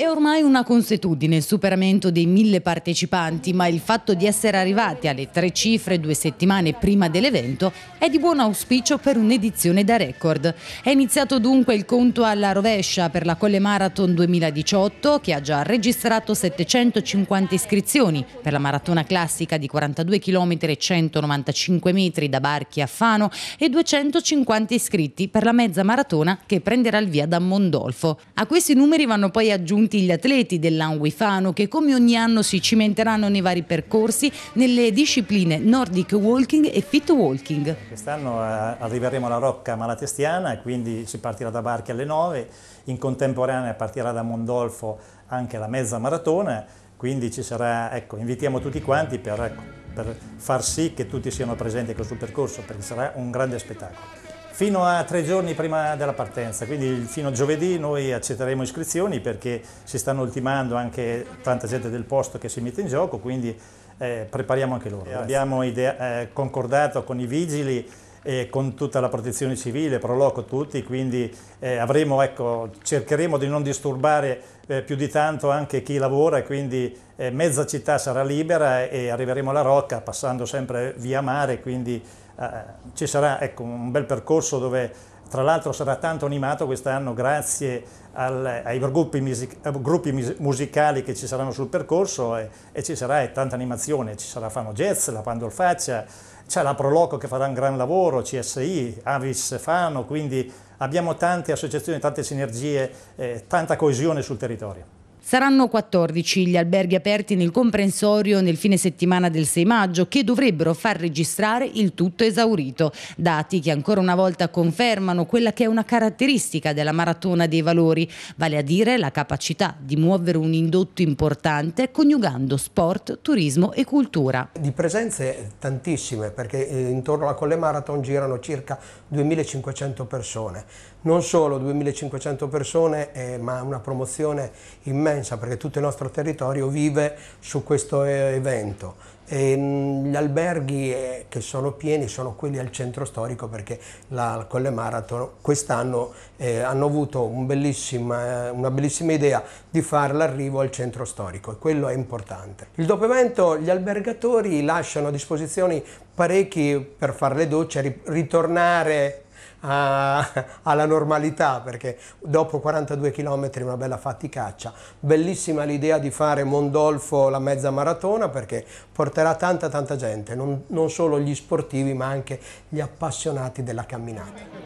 È ormai una consuetudine il superamento dei mille partecipanti, ma il fatto di essere arrivati alle tre cifre due settimane prima dell'evento è di buon auspicio per un'edizione da record. È iniziato dunque il conto alla rovescia per la Colle Marathon 2018 che ha già registrato 750 iscrizioni per la maratona classica di 42 km e 195 metri da Barchi a Fano e 250 iscritti per la mezza maratona che prenderà il via da Mondolfo. A questi numeri vanno poi aggiunti tutti gli atleti dell'Anguifano che come ogni anno si cimenteranno nei vari percorsi nelle discipline Nordic Walking e Fit Walking. Quest'anno eh, arriveremo alla Rocca Malatestiana, quindi si partirà da Barchi alle 9, in contemporanea partirà da Mondolfo anche la mezza maratona, quindi ci sarà, ecco, invitiamo tutti quanti per, ecco, per far sì che tutti siano presenti a questo percorso, perché sarà un grande spettacolo fino a tre giorni prima della partenza, quindi fino a giovedì noi accetteremo iscrizioni perché si stanno ultimando anche tanta gente del posto che si mette in gioco, quindi eh, prepariamo anche loro. Grazie. Abbiamo idea, eh, concordato con i vigili eh, con tutta la protezione civile, proloco tutti, quindi eh, avremo, ecco, cercheremo di non disturbare eh, più di tanto anche chi lavora, quindi eh, mezza città sarà libera e arriveremo alla Rocca passando sempre via mare, quindi eh, ci sarà ecco, un bel percorso dove tra l'altro sarà tanto animato quest'anno grazie al, ai gruppi, music, eh, gruppi, musicali che ci saranno sul percorso e, e ci sarà tanta animazione, ci sarà Fano Jazz, la Pandolfaccia, c'è la Proloco che farà un gran lavoro, CSI, Avis Fano, quindi abbiamo tante associazioni, tante sinergie, eh, tanta coesione sul territorio. Saranno 14 gli alberghi aperti nel comprensorio nel fine settimana del 6 maggio che dovrebbero far registrare il tutto esaurito, dati che ancora una volta confermano quella che è una caratteristica della maratona dei valori, vale a dire la capacità di muovere un indotto importante coniugando sport, turismo e cultura. Di presenze tantissime perché eh, intorno alla Colle Marathon girano circa 2500 persone, non solo 2500 persone eh, ma una promozione immensa Sapienza perché tutto il nostro territorio vive su questo eh, evento. E mm, gli alberghi eh, che sono pieni sono quelli al centro storico perché la Colle Marathon quest'anno eh, hanno avuto un eh, una bellissima idea di fare l'arrivo al centro storico e quello è importante. Il dopo evento gli albergatori lasciano a disposizione parecchi per fare le docce, ritornare a, alla normalità perché dopo 42 km una bella faticaccia. Bellissima l'idea di fare Mondolfo la mezza maratona perché porterà tanta tanta gente, non, non solo gli sportivi ma anche gli appassionati della camminata.